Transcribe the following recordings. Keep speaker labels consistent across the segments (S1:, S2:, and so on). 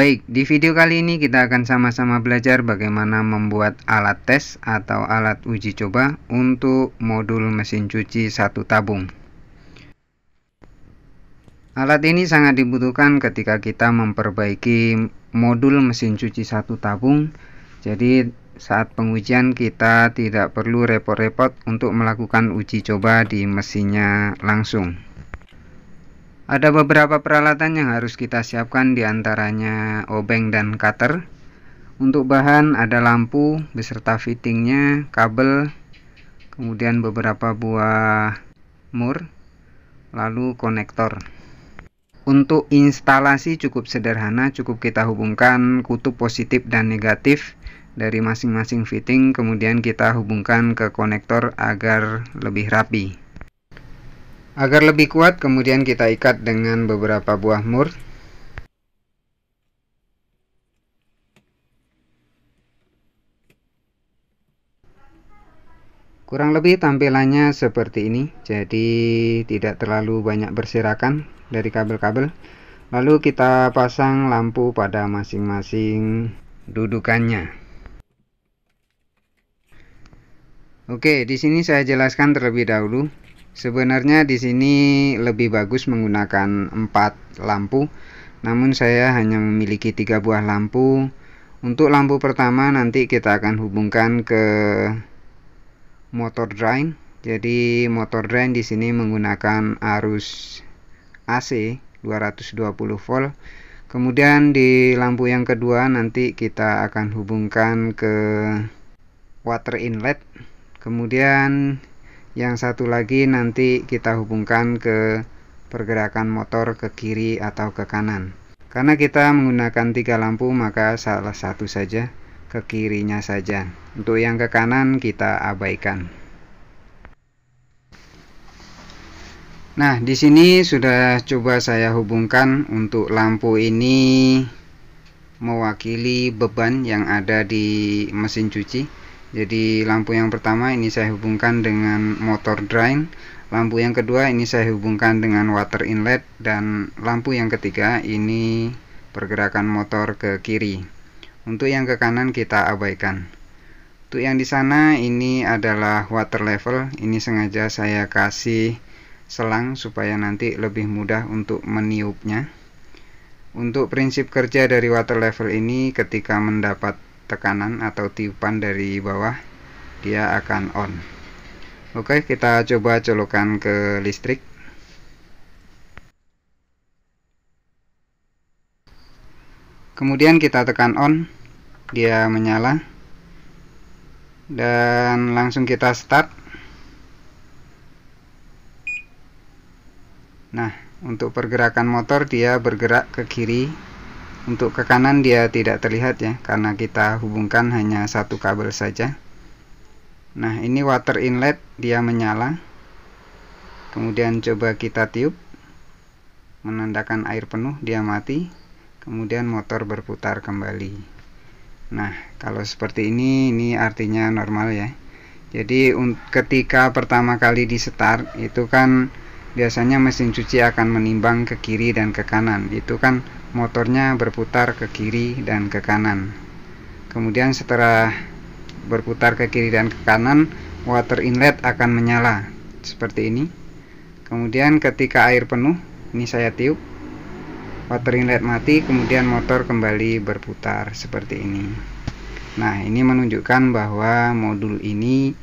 S1: Baik, di video kali ini kita akan sama-sama belajar bagaimana membuat alat tes atau alat uji coba untuk modul mesin cuci satu tabung. Alat ini sangat dibutuhkan ketika kita memperbaiki modul mesin cuci satu tabung. Jadi saat pengujian kita tidak perlu repot-repot untuk melakukan uji coba di mesinnya langsung. Ada beberapa peralatan yang harus kita siapkan diantaranya obeng dan cutter. Untuk bahan ada lampu beserta fittingnya, kabel, kemudian beberapa buah mur, lalu konektor. Untuk instalasi cukup sederhana, cukup kita hubungkan kutub positif dan negatif dari masing-masing fitting, kemudian kita hubungkan ke konektor agar lebih rapi. Agar lebih kuat, kemudian kita ikat dengan beberapa buah mur. Kurang lebih tampilannya seperti ini, jadi tidak terlalu banyak berserakan dari kabel-kabel. Lalu kita pasang lampu pada masing-masing dudukannya. Oke, di sini saya jelaskan terlebih dahulu Sebenarnya di sini lebih bagus menggunakan 4 lampu, namun saya hanya memiliki 3 buah lampu. Untuk lampu pertama nanti kita akan hubungkan ke motor drain. Jadi motor drain di sini menggunakan arus AC 220 volt. Kemudian di lampu yang kedua nanti kita akan hubungkan ke water inlet. Kemudian yang satu lagi nanti kita hubungkan ke pergerakan motor ke kiri atau ke kanan karena kita menggunakan tiga lampu maka salah satu saja ke kirinya saja untuk yang ke kanan kita abaikan nah di sini sudah coba saya hubungkan untuk lampu ini mewakili beban yang ada di mesin cuci jadi lampu yang pertama ini saya hubungkan dengan motor drain lampu yang kedua ini saya hubungkan dengan water inlet dan lampu yang ketiga ini pergerakan motor ke kiri untuk yang ke kanan kita abaikan untuk yang di sana ini adalah water level ini sengaja saya kasih selang supaya nanti lebih mudah untuk meniupnya untuk prinsip kerja dari water level ini ketika mendapat tekanan atau tiupan dari bawah dia akan on oke kita coba colokan ke listrik kemudian kita tekan on dia menyala dan langsung kita start nah untuk pergerakan motor dia bergerak ke kiri untuk ke kanan dia tidak terlihat ya karena kita hubungkan hanya satu kabel saja nah ini water inlet dia menyala kemudian coba kita tiup menandakan air penuh dia mati kemudian motor berputar kembali nah kalau seperti ini ini artinya normal ya jadi ketika pertama kali di start itu kan biasanya mesin cuci akan menimbang ke kiri dan ke kanan. Itu kan motornya berputar ke kiri dan ke kanan. Kemudian setelah berputar ke kiri dan ke kanan, water inlet akan menyala seperti ini. Kemudian ketika air penuh, ini saya tiup. Water inlet mati, kemudian motor kembali berputar seperti ini. Nah, ini menunjukkan bahwa modul ini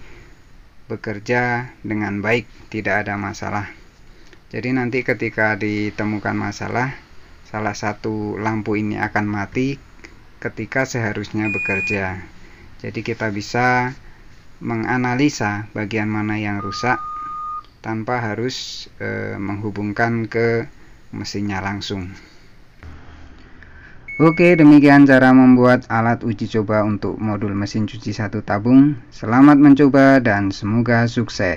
S1: bekerja dengan baik, tidak ada masalah jadi nanti ketika ditemukan masalah salah satu lampu ini akan mati ketika seharusnya bekerja jadi kita bisa menganalisa bagian mana yang rusak tanpa harus e, menghubungkan ke mesinnya langsung Oke, demikian cara membuat alat uji coba untuk modul mesin cuci satu tabung. Selamat mencoba dan semoga sukses.